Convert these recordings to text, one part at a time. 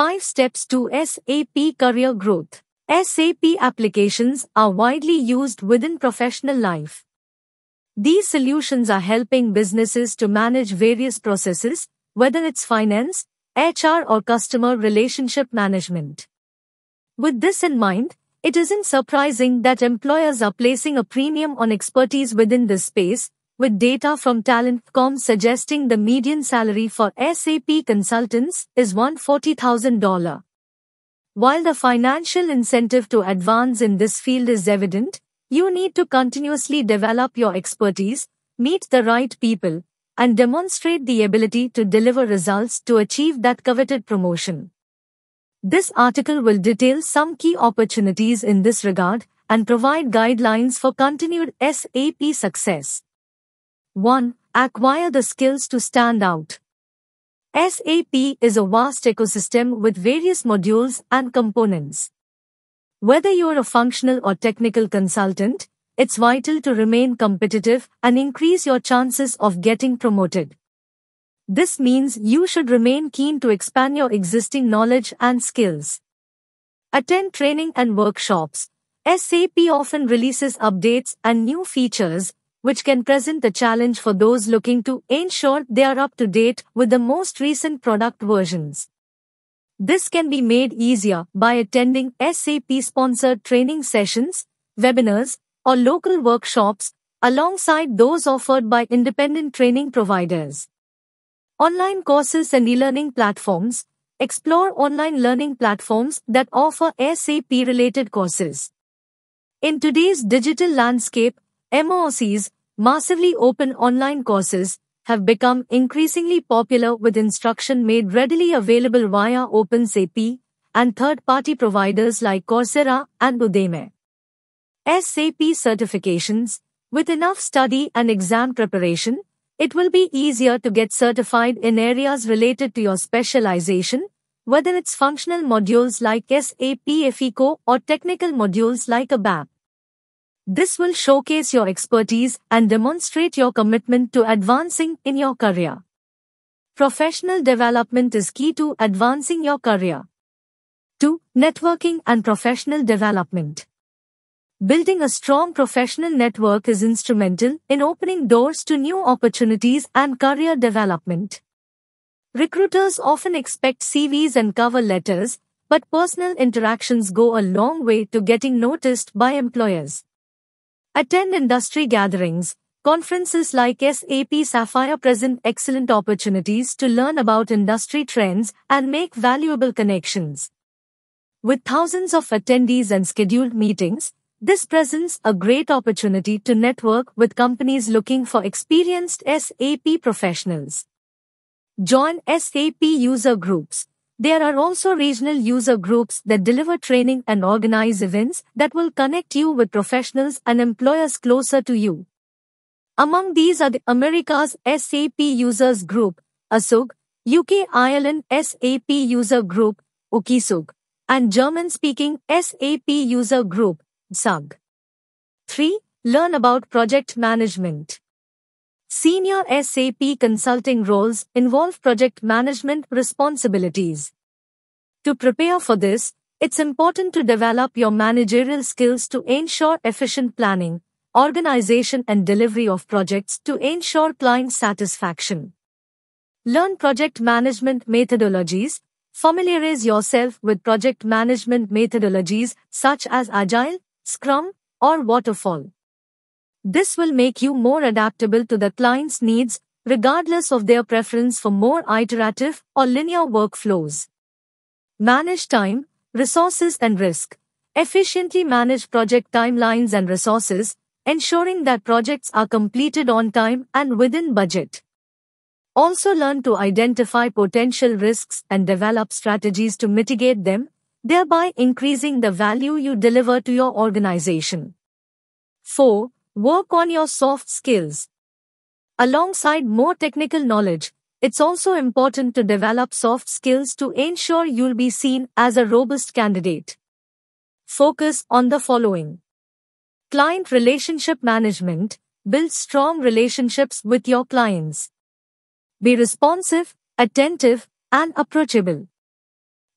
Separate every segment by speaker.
Speaker 1: 5 Steps to SAP Career Growth SAP applications are widely used within professional life. These solutions are helping businesses to manage various processes, whether it's finance, HR or customer relationship management. With this in mind, it isn't surprising that employers are placing a premium on expertise within this space, with data from TalentCom suggesting the median salary for SAP consultants is $140,000. While the financial incentive to advance in this field is evident, you need to continuously develop your expertise, meet the right people, and demonstrate the ability to deliver results to achieve that coveted promotion. This article will detail some key opportunities in this regard and provide guidelines for continued SAP success. 1. Acquire the skills to stand out. SAP is a vast ecosystem with various modules and components. Whether you're a functional or technical consultant, it's vital to remain competitive and increase your chances of getting promoted. This means you should remain keen to expand your existing knowledge and skills. Attend training and workshops. SAP often releases updates and new features, which can present a challenge for those looking to ensure they are up to date with the most recent product versions. This can be made easier by attending SAP-sponsored training sessions, webinars, or local workshops alongside those offered by independent training providers. Online courses and e-learning platforms Explore online learning platforms that offer SAP-related courses. In today's digital landscape, MOOCs, massively open online courses, have become increasingly popular with instruction made readily available via OpenSAP and third-party providers like Coursera and Udemy. SAP certifications, with enough study and exam preparation, it will be easier to get certified in areas related to your specialization, whether it's functional modules like SAP FECO or technical modules like ABAP. This will showcase your expertise and demonstrate your commitment to advancing in your career. Professional development is key to advancing your career. 2. Networking and professional development. Building a strong professional network is instrumental in opening doors to new opportunities and career development. Recruiters often expect CVs and cover letters, but personal interactions go a long way to getting noticed by employers. Attend industry gatherings, conferences like SAP Sapphire present excellent opportunities to learn about industry trends and make valuable connections. With thousands of attendees and scheduled meetings, this presents a great opportunity to network with companies looking for experienced SAP professionals. Join SAP user groups, there are also regional user groups that deliver training and organize events that will connect you with professionals and employers closer to you. Among these are the Americas SAP Users Group, ASUG, UK Ireland SAP User Group, UKISUG, and German-speaking SAP User Group, SAG. 3. Learn about project management. Senior SAP consulting roles involve project management responsibilities. To prepare for this, it's important to develop your managerial skills to ensure efficient planning, organization and delivery of projects to ensure client satisfaction. Learn project management methodologies. Familiarize yourself with project management methodologies such as Agile, Scrum, or Waterfall. This will make you more adaptable to the client's needs, regardless of their preference for more iterative or linear workflows. Manage time, resources and risk. Efficiently manage project timelines and resources, ensuring that projects are completed on time and within budget. Also learn to identify potential risks and develop strategies to mitigate them, thereby increasing the value you deliver to your organization. 4. Work on your soft skills. Alongside more technical knowledge, it's also important to develop soft skills to ensure you'll be seen as a robust candidate. Focus on the following. Client relationship management. Build strong relationships with your clients. Be responsive, attentive, and approachable.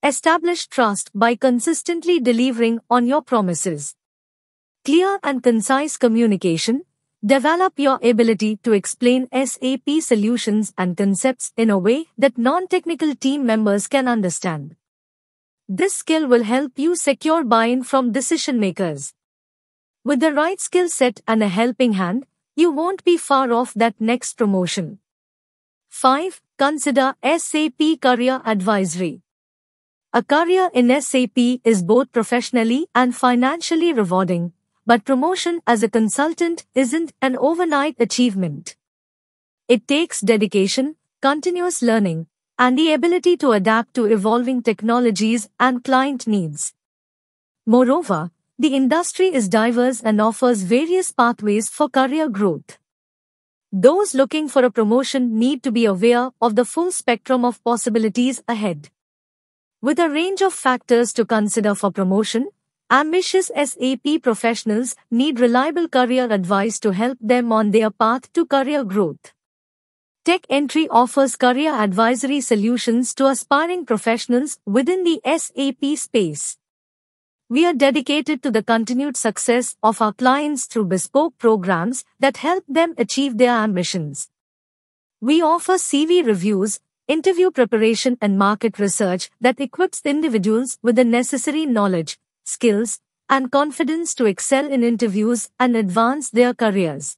Speaker 1: Establish trust by consistently delivering on your promises. Clear and concise communication. Develop your ability to explain SAP solutions and concepts in a way that non-technical team members can understand. This skill will help you secure buy-in from decision makers. With the right skill set and a helping hand, you won't be far off that next promotion. 5. Consider SAP Career Advisory. A career in SAP is both professionally and financially rewarding, but promotion as a consultant isn't an overnight achievement. It takes dedication, continuous learning, and the ability to adapt to evolving technologies and client needs. Moreover, the industry is diverse and offers various pathways for career growth. Those looking for a promotion need to be aware of the full spectrum of possibilities ahead. With a range of factors to consider for promotion, Ambitious SAP professionals need reliable career advice to help them on their path to career growth. Tech Entry offers career advisory solutions to aspiring professionals within the SAP space. We are dedicated to the continued success of our clients through bespoke programs that help them achieve their ambitions. We offer CV reviews, interview preparation and market research that equips individuals with the necessary knowledge skills, and confidence to excel in interviews and advance their careers.